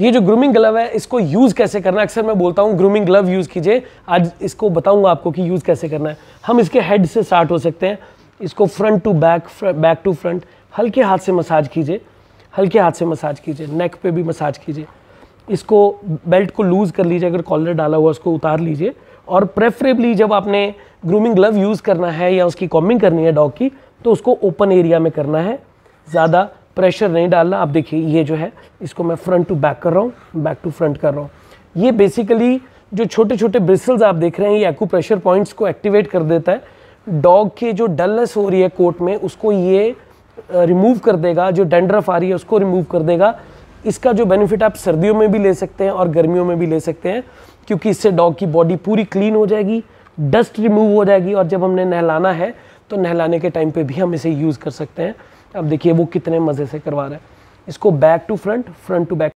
ये जो grooming glove है इसको यूज़ कैसे करना है अक्सर मैं बोलता हूँ ग्रूमिंग ग्लव यूज़ कीजिए आज इसको बताऊँगा आपको कि यूज़ कैसे करना है हम इसके हेड से स्टार्ट हो सकते हैं इसको front to back back to front हल्के हाथ से मसाज कीजिए हल्के हाथ से मसाज कीजिए नेक पे भी मसाज कीजिए इसको बेल्ट को लूज़ कर लीजिए अगर कॉलर डाला हुआ उसको उतार लीजिए और प्रेफरेबली जब आपने ग्रूमिंग ग्लव यूज़ करना है या उसकी कॉमिंग करनी है डॉग की तो उसको ओपन एरिया में करना है ज़्यादा प्रेशर नहीं डालना आप देखिए ये जो है इसको मैं फ्रंट टू बैक कर रहा हूँ बैक टू फ्रंट कर रहा हूँ ये बेसिकली जो छोटे छोटे ब्रिसल्स आप देख रहे हैं ये एक्ू प्रेशर पॉइंट्स को एक्टिवेट कर देता है डॉग के जो डलनेस हो रही है कोट में उसको ये रिमूव कर देगा जो डेंड्रफ आ रही है उसको रिमूव कर देगा इसका जो बेनिफिट आप सर्दियों में भी ले सकते हैं और गर्मियों में भी ले सकते हैं क्योंकि इससे डॉग की बॉडी पूरी क्लीन हो जाएगी डस्ट रिमूव हो जाएगी और जब हमने नहलाना है तो नहलाने के टाइम पे भी हम इसे यूज़ कर सकते हैं अब देखिए वो कितने मज़े से करवा रहा है इसको back to front front to back